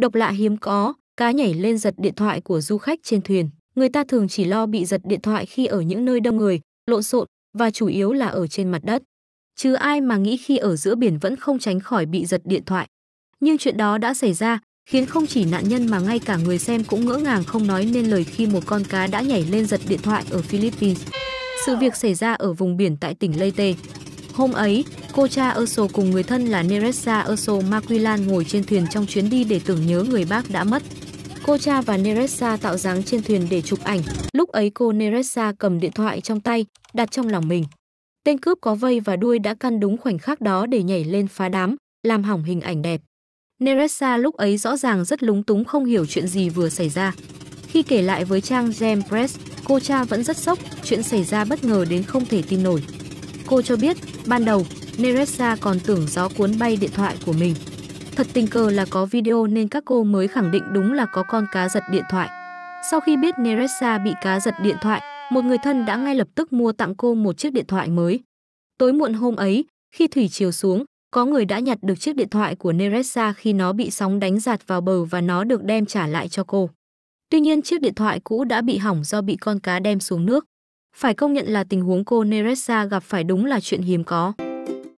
độc lạ hiếm có, cá nhảy lên giật điện thoại của du khách trên thuyền. Người ta thường chỉ lo bị giật điện thoại khi ở những nơi đông người, lộn xộn và chủ yếu là ở trên mặt đất. Chứ ai mà nghĩ khi ở giữa biển vẫn không tránh khỏi bị giật điện thoại. Nhưng chuyện đó đã xảy ra, khiến không chỉ nạn nhân mà ngay cả người xem cũng ngỡ ngàng không nói nên lời khi một con cá đã nhảy lên giật điện thoại ở Philippines. Sự việc xảy ra ở vùng biển tại tỉnh Leyte. Hôm ấy, Cô cha Urso cùng người thân là Neresa Urso Maquilan ngồi trên thuyền trong chuyến đi để tưởng nhớ người bác đã mất. Cô cha và Neresa tạo dáng trên thuyền để chụp ảnh. Lúc ấy cô Neresa cầm điện thoại trong tay, đặt trong lòng mình. Tên cướp có vây và đuôi đã căn đúng khoảnh khắc đó để nhảy lên phá đám, làm hỏng hình ảnh đẹp. Neresa lúc ấy rõ ràng rất lúng túng không hiểu chuyện gì vừa xảy ra. Khi kể lại với trang Gem Press, cô cha vẫn rất sốc, chuyện xảy ra bất ngờ đến không thể tin nổi. Cô cho biết, ban đầu, Neressa còn tưởng gió cuốn bay điện thoại của mình. Thật tình cờ là có video nên các cô mới khẳng định đúng là có con cá giật điện thoại. Sau khi biết Neressa bị cá giật điện thoại, một người thân đã ngay lập tức mua tặng cô một chiếc điện thoại mới. Tối muộn hôm ấy, khi thủy chiều xuống, có người đã nhặt được chiếc điện thoại của Neressa khi nó bị sóng đánh giạt vào bờ và nó được đem trả lại cho cô. Tuy nhiên chiếc điện thoại cũ đã bị hỏng do bị con cá đem xuống nước. Phải công nhận là tình huống cô Neressa gặp phải đúng là chuyện hiếm có.